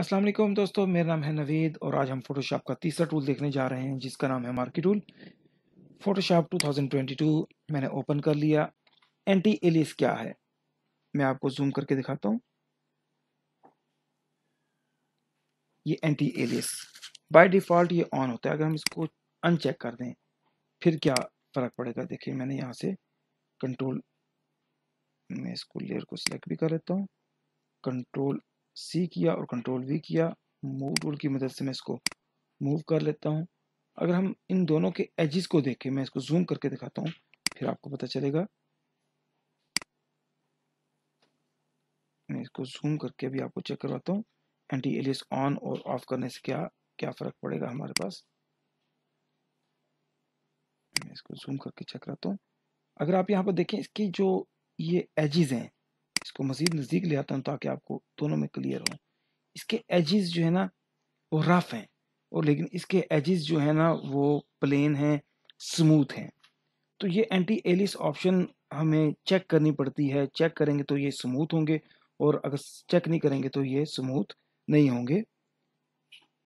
अस्सलाम वालेकुम दोस्तों मेरा नाम है नवेद और आज हम फोटोशॉप का तीसरा टूल देखने जा रहे हैं जिसका नाम है मार्केट टूल फोटोशॉप 2022 मैंने ओपन कर लिया एंटी एलिस क्या है मैं आपको जूम करके दिखाता हूँ ये एंटी एलिस बाय डिफ़ॉल्ट ये ऑन होता है अगर हम इसको अनचेक कर दें फिर क्या फ़र्क पड़ेगा देखिए मैंने यहाँ से कंट्रोल मैं इसको लेयर को सिलेक्ट भी कर लेता हूँ कंट्रोल सी किया और कंट्रोल वी किया मूव टूल की मदद से मैं इसको मूव कर लेता हूँ अगर हम इन दोनों के एजिस को देखें मैं इसको जूम करके दिखाता हूँ फिर आपको पता चलेगा मैं इसको जूम करके अभी आपको चेक करवाता हूँ एंटी एलियस ऑन और ऑफ करने से क्या क्या फ़र्क पड़ेगा हमारे पास मैं इसको जूम करके चेक कराता हूँ अगर आप यहाँ पर देखें इसकी जो ये एजिज हैं इसको मजीद नज़दीक ले आता हूँ ताकि आपको दोनों में क्लियर हो इसके एजिस जो है ना वो रफ हैं और लेकिन इसके एजिस जो है ना वो प्लेन हैं स्मूथ हैं तो ये एंटी एलिस ऑप्शन हमें चेक करनी पड़ती है चेक करेंगे तो ये स्मूथ होंगे और अगर चेक नहीं करेंगे तो ये स्मूथ नहीं होंगे